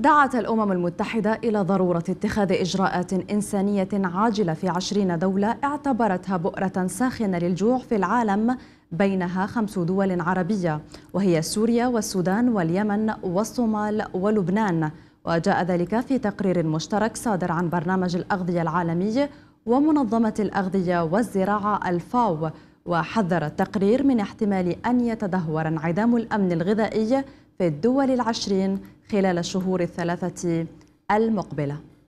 دعت الأمم المتحدة إلى ضرورة اتخاذ إجراءات إنسانية عاجلة في عشرين دولة اعتبرتها بؤرة ساخنة للجوع في العالم بينها خمس دول عربية وهي سوريا والسودان واليمن والصومال ولبنان وجاء ذلك في تقرير مشترك صادر عن برنامج الأغذية العالمي ومنظمة الأغذية والزراعة الفاو وحذر التقرير من احتمال أن يتدهور انعدام الأمن الغذائي في الدول العشرين خلال الشهور الثلاثة المقبلة